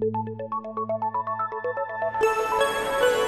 Thank you.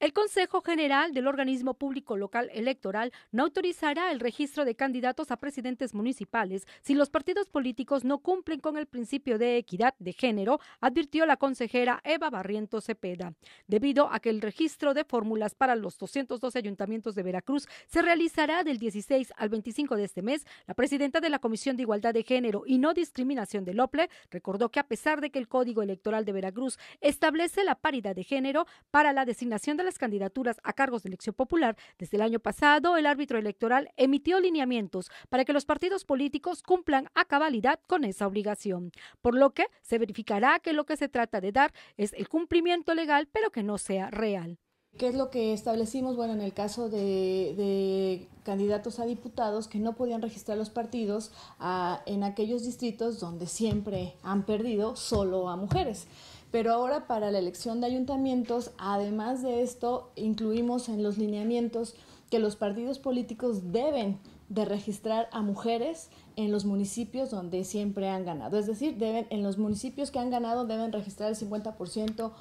El Consejo General del Organismo Público Local Electoral no autorizará el registro de candidatos a presidentes municipales si los partidos políticos no cumplen con el principio de equidad de género, advirtió la consejera Eva Barriento Cepeda. Debido a que el registro de fórmulas para los 212 ayuntamientos de Veracruz se realizará del 16 al 25 de este mes, la presidenta de la Comisión de Igualdad de Género y No Discriminación del OPLE recordó que a pesar de que el Código Electoral de Veracruz establece la paridad de género para la designación de la candidaturas a cargos de elección popular, desde el año pasado el árbitro electoral emitió lineamientos para que los partidos políticos cumplan a cabalidad con esa obligación, por lo que se verificará que lo que se trata de dar es el cumplimiento legal, pero que no sea real. ¿Qué es lo que establecimos? Bueno, en el caso de, candidatos a diputados que no podían registrar los partidos ah, en aquellos distritos donde siempre han perdido solo a mujeres. Pero ahora para la elección de ayuntamientos, además de esto, incluimos en los lineamientos que los partidos políticos deben de registrar a mujeres en los municipios donde siempre han ganado. Es decir, deben, en los municipios que han ganado deben registrar el 50%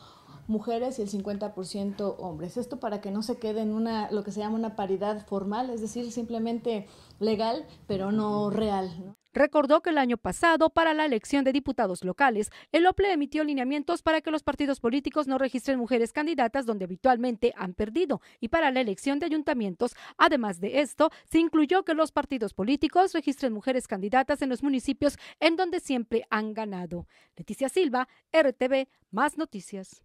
mujeres y el 50% hombres. Esto para que no se quede en una, lo que se llama una paridad formal, es decir, simplemente legal, pero no real. Recordó que el año pasado, para la elección de diputados locales, el OPLE emitió lineamientos para que los partidos políticos no registren mujeres candidatas donde habitualmente han perdido y para la elección de ayuntamientos. Además de esto, se incluyó que los partidos políticos registren mujeres candidatas en los municipios en donde siempre han ganado. Leticia Silva, RTV, más noticias.